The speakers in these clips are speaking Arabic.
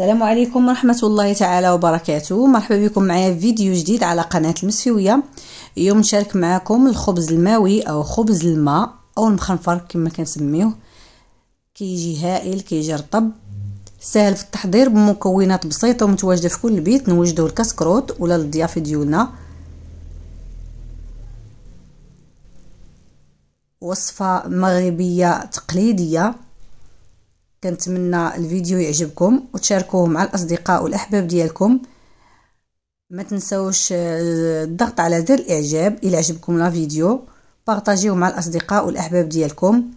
السلام عليكم ورحمة الله تعالى وبركاته مرحبا بكم معايا في فيديو جديد على قناة المسفويه اليوم نشارك معكم الخبز الماوي أو خبز الماء أو المخنفر كما كنسميوه كيجي هائل كيجي رطب سهل في التحضير بمكونات بسيطة ومتواجدة في كل بيت نوجدوه لكسكروت ولا للضيافة ديولنا وصفة مغربية تقليدية كنتمنى الفيديو يعجبكم وتشاركوه مع الاصدقاء والاحباب ديالكم ما تنسوش آه، الضغط على زر الاعجاب الى عجبكم لا فيديو بارطاجيو مع الاصدقاء والاحباب ديالكم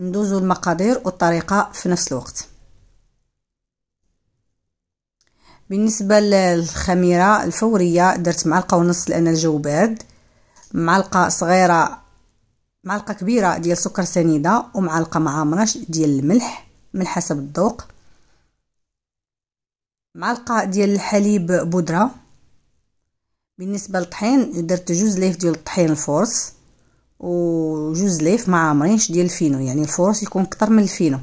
ندوزو المقادير والطريقه في نفس الوقت بالنسبه للخميره الفوريه درت معلقه ونص لان الجو بارد معلقه صغيره معلقه كبيره ديال سكر سنيده ومعلقه معامره ديال الملح من حسب الذوق معلقة ديال الحليب بودرة بالنسبة للطحين درت جوج ليف ديال الطحين الفورس وجوز ليف ما عامرينش ديال الفينو يعني الفورس يكون كتر من الفينو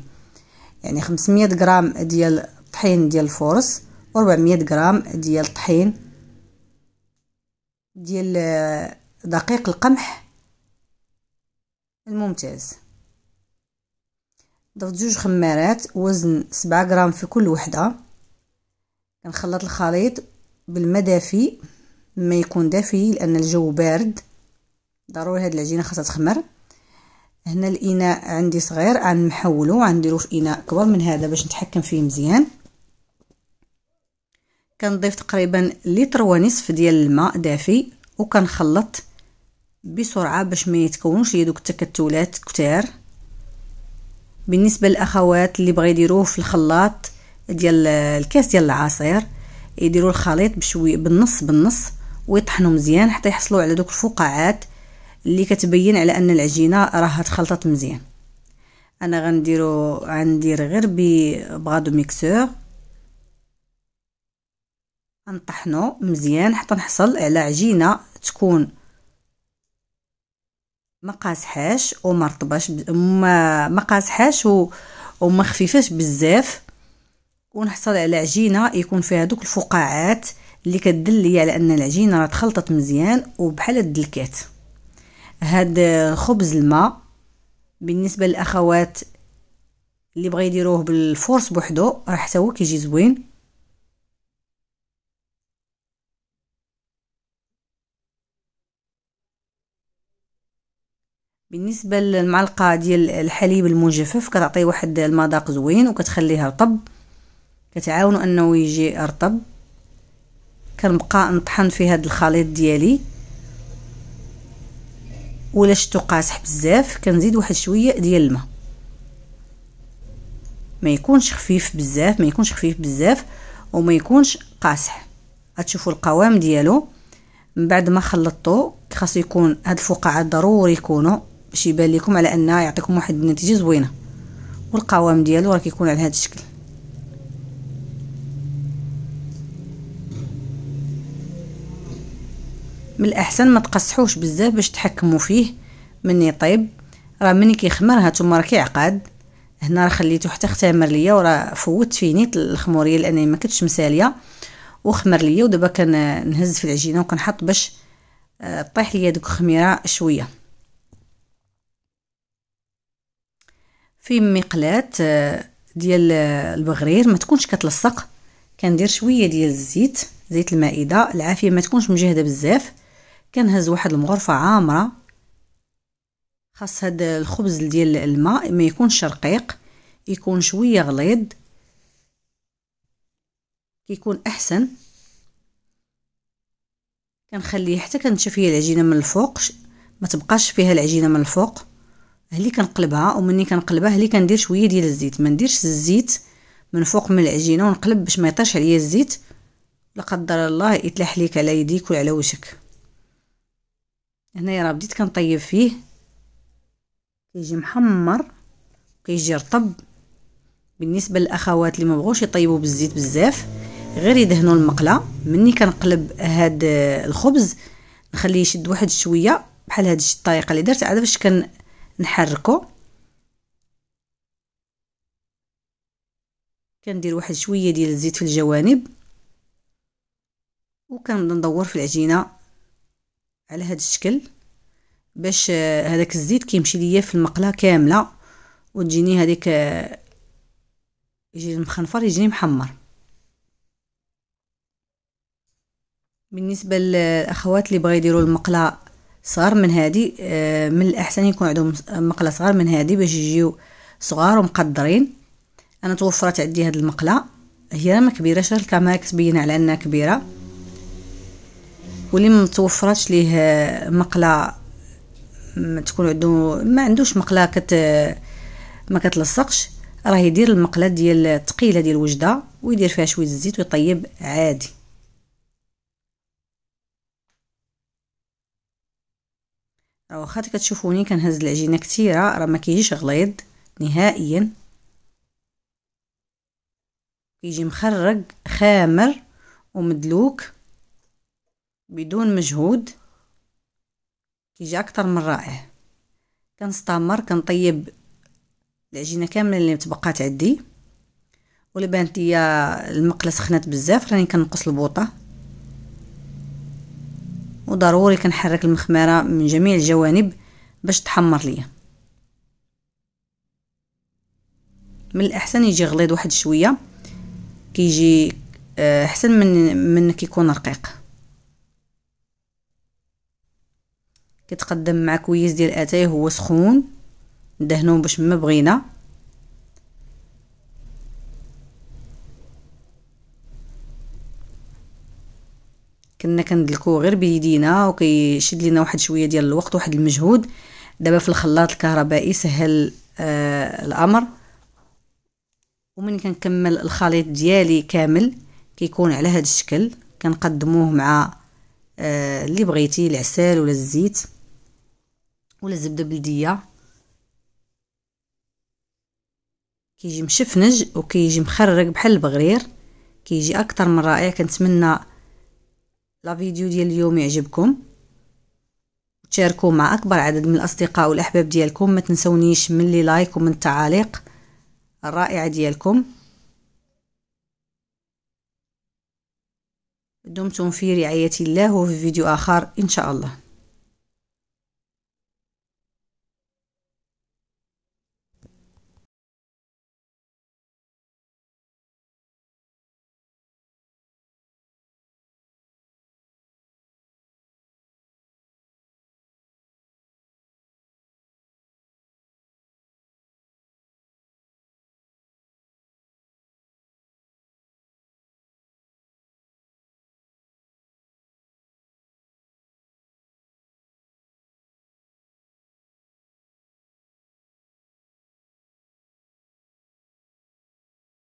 يعني 500 غرام ديال الطحين ديال الفورس و 400 غرام ديال الطحين ديال آه، دقيق القمح الممتاز ضفت جوج خمارات وزن سبعة غرام في كل وحده كنخلط الخليط بالماء دافي ما يكون دافي لان الجو بارد ضروري هاد العجينه خاصها تخمر هنا الاناء عندي صغير غنحولو غنديرو في اناء كبر من هذا باش نتحكم فيه مزيان كنضيف تقريبا لتر ونصف ديال الماء دافي وكنخلط بسرعه باش ما يتكونش يدوك التكتلات كتار بالنسبه للاخوات اللي بغا يديروه في الخلاط ديال الكاس ديال العصير يديروا الخليط بشوي بالنص بالنص ويطحنوا مزيان حتى يحصلوا على دوك الفقاعات اللي كتبين على ان العجينه راها تخلطت مزيان انا غنديرو غندير غير بغادو ميكسور نطحنو مزيان حتى نحصل على عجينه تكون مقاسحاش ومرطباش وما رطباش ب... ما مقاسحاش و... وما خفيفاش بزاف ونحصل على عجينه يكون فيها دوك الفقاعات اللي كدل لي على ان العجينه راه تخلطت مزيان وبحال الدلكات هاد خبز الماء بالنسبه للاخوات اللي بغا يديروه بالفورس بوحدو راه حتى هو كيجي زوين بالنسبه للمعلقه ديال الحليب المجفف كتعطي واحد المذاق زوين وكتخليه رطب كتعاونو انه يجي رطب كنبقى نطحن في هذا الخليط ديالي ولا شتو قاسح بزاف كنزيد واحد شويه ديال الماء ما يكونش خفيف بزاف ما يكونش خفيف بزاف وما يكونش قاسح غتشوفوا القوام ديالو من بعد ما خلطتو خاصو يكون هاد الفقاعات ضروري يكونوا باش يبان لكم على انها يعطيكم واحد النتيجه زوينه والقوام ديالو راه كيكون على هذا الشكل من الاحسن ما تقصحوش بزاف باش تحكموا فيه من يطيب راه ملي كيخمر هانتوما راه كيعقد هنا راه خليته حتى اختمر ليا وراه فوت فيه نيت الخموريه لانني ما كنتش مساليه وخمر ليا ودابا كنهز في العجينه وكنحط باش آه، طيح ليا دوك الخميره شويه في مقلاة آه، ديال آه، البغرير ما تكونش كتلصق كندير شويه ديال الزيت زيت المائده العافيه ما تكونش مجهده بزاف كنهز واحد المغرفه عامره خاص هاد الخبز ديال الماء ما يكونش رقيق يكون شويه غليظ كيكون احسن كنخليه حتى كنشف هي العجينه من الفوق ما تبقاش فيها العجينه من الفوق هلي كنقلبها ومني كنقلبها هلي كندير شويه ديال الزيت ما نديرش الزيت من فوق من العجينه ونقلب باش ما يطيرش عليا الزيت لا قدر الله يتلاح ليك على يديك وعلى وشك هنايا راه بديت كنطيب فيه كيجي محمر كيجي رطب بالنسبه للاخوات اللي ما بغوش يطيبوا بالزيت بزاف غير يدهنوا المقله مني كنقلب هاد الخبز نخليه يشد واحد شويه بحال هاد الطريقه اللي درت عاد باش كن نحركو كندير واحد شويه ديال الزيت في الجوانب وكنبدا ندور في العجينه على هذا الشكل باش هذاك الزيت كيمشي ليا في المقله كامله وتجيني هذيك يجي المخنفر يجيني محمر بالنسبه للاخوات اللي بغا يديروا المقله صغار من هادي آه، من الاحسن يكون عندهم مقله صغار من هادي باش يجيو صغار ومقدرين انا توفرت عندي هاد المقله هي ما كبيره كبيراش الكاميرا كتبين على انها كبيره واللي ما توفرتش ليه آه، مقله ما تكون عنده ما عندوش مقله كت ما كتلصقش راه يدير المقله ديال الثقيله ديال الوجده ويدير فيها شويه الزيت ويطيب عادي واخا كتشوفوني كنهز العجينه كثيره راه ما كيجيش غليظ نهائيا كيجي مخرج خامر ومدلوك بدون مجهود كيجي اكثر من رائع كنستمر كنطيب العجينه كامله اللي تبقات عندي ولبانت هي المقله سخنات بزاف راني كنقص البوطه وضروري كنحرك المخمارة من جميع الجوانب باش تحمر ليا من الاحسن يجي غليظ واحد شويه كيجي آه، احسن من من كيكون رقيق كيتقدم مع كويس ديال اتاي هو سخون ندهنوه باش ما بغينا كنا كندلكو غير بيدينا وكيشد لينا واحد شويه ديال الوقت واحد المجهود دابا في الخلاط الكهربائي سهل آه الامر ومن كنكمل الخليط ديالي كامل كيكون على هذا الشكل كنقدموه مع آه اللي بغيتي العسل ولا الزيت ولا الزبده بلديه كيجي مشفنج وكيجي مخرج بحال البغرير كيجي اكثر من رائع كنتمنى لا فيديو ديال اليوم يعجبكم تشاركوه مع اكبر عدد من الاصدقاء والاحباب ديالكم ما تنسونيش من لي لايك ومن التعاليق الرائعه ديالكم دمتم في رعايه الله وفي فيديو اخر ان شاء الله